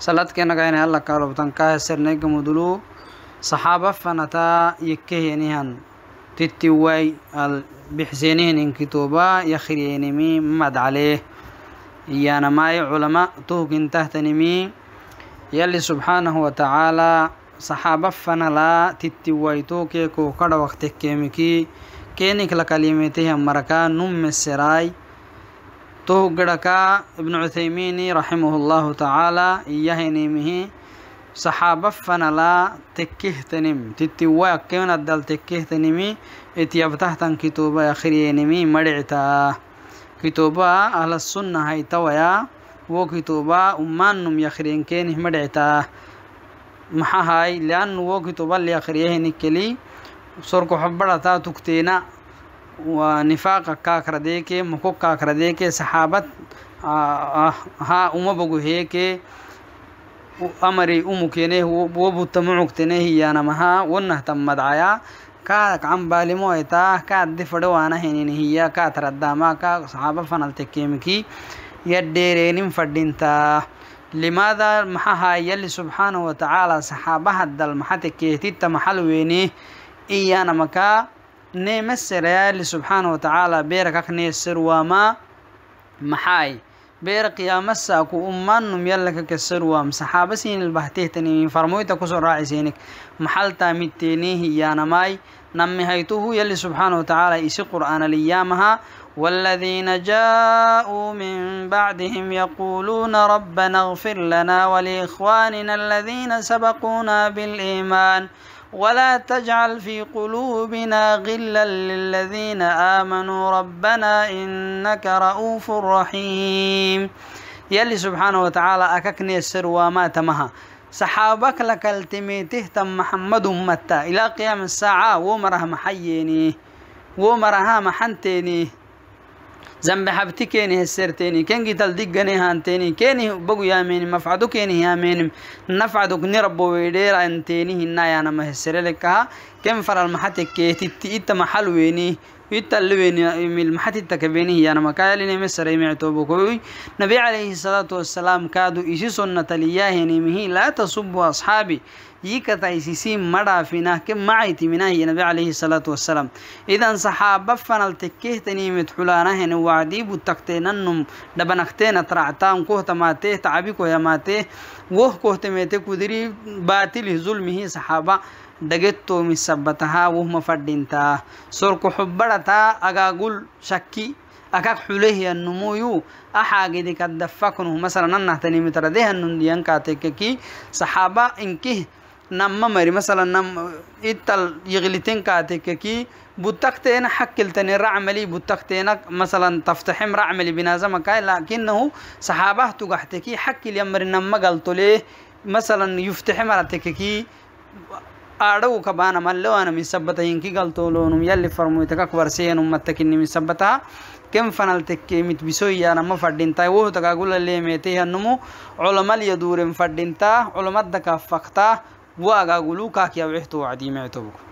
sanadkeena kaina alla kaalo butankaa heserna gamudulu saxaaba fanataa yekkehenihan tittiway al bixseenihinin kituba yakhriyenimi madcale iyanamaaye culama tuhgintahtanimi yalli subxaanahu watacaalaa saxaaba fanalaa tittiwaytoo keekoo kadha waqtekemiki keenik lakalimitehan marakaa nummeseraay تو توغدكا ابن عثيمين رحمه الله تعالى يهنيمه صحابة فنلا تكيه تنم تتوا كيونا الدل تكيه تنمي اتيبته تن كتوبة يخرينمي مرعتا كتوبة أهل السنة هاي تويا وكتوبة أمانم يخرين كينه مرعتا محا هاي لأن وكتوبة اللي يخريه نكلي سرق حبرتا تكتينا निफाक का कर दे के मुखो का खर दे के सहाबत हा उम बगु हे के अमर उम के ने वो वो तम उगते ने ही या नमहा वो न तमद आया का काम बालिमो ऐता का दिफड़ो आना ही नहीं या का थरदामा का सहाब फनल थे केम की यद डेरे निम फडिन था लिमादा महा यल सुबहान व तला सहाबा महा थे के तम हल ने या नमका نيم السر يا اللي سبحانه وتعالى بيرقك نيم السر وما محاي بيرك يا مسا كو أمان يلك كسر وام سحاب سين البهته تني من فرمويتا كسر راعي سينك محل تامد تنيه يا نماي نمي هيتوه اللي سبحانه وتعالى إسي قرآن ليامها والذين جاءوا من بعدهم يقولون ربنا اغفر لنا ولإخواننا الذين سبقونا بالإيمان ولا تجعل في قلوبنا غلا للذين آمنوا ربنا إنك رؤوف رحيم يلي سبحانه وتعالى أككني السر وما تمها صحابك لك تهتم محمد متى إلى قيام الساعة ومره محييني ومرها محنتيني ذنب حبتي كيني هسرتيني كينجي تلدقني هانتيني كيني بقو ياميني مفعدو كيني ياميني نفعدو كني ربو ويدير انتيني هنا يانا مهسر لكها كم فر المحتك كيتي تيتا محل ويني يتلويني من محت التكبيني هي نما كايل نيم سري معتوبكوي نبي عليه الصلاة والسلام كادو إيش سنة ليه نيمه لا تصب أصحابي يك تايسيسي مدا فينا كم معي تمنا هي نبي عليه الصلاة والسلام إذا صحاب بفن التكه تني متحلانا هن وعدي بتكتين النم دبنختين ترعتام كوه تماته تعبي كوه ماته وح كوه تمته كدري باتي لزلمه صحابه dhagettoo missabbatahaa wuhma fadhintaa sorko xubbadhataa agaagul shakki akak xulehiyannumuyu axaagidi kaddafaknu masalan annahtanimitardehanun diyankaatekeki saxaaba inkih nama mari مثلا نم اتل يغلتين كاتككي بوتكتين حكلتني رعملي بوتكتين مثلا تفتحم رعملي بنازم كاي لكنه صحابه تغحتكي حكل يمر نم قلت ليه مثلا يفتحم رتككي أدو كبان ملو أنا من سبتا ينكي قلتولون يلي فرمويتك أكبر سين أمتك إني من سبتا كم فنلتك مت بسوي أنا ما فردين تاي وهو تقول اللي ميتي هنمو علماء يدورن فردين تا علماء دكا فقتا واغا قلوكا كيا وعدي معتبك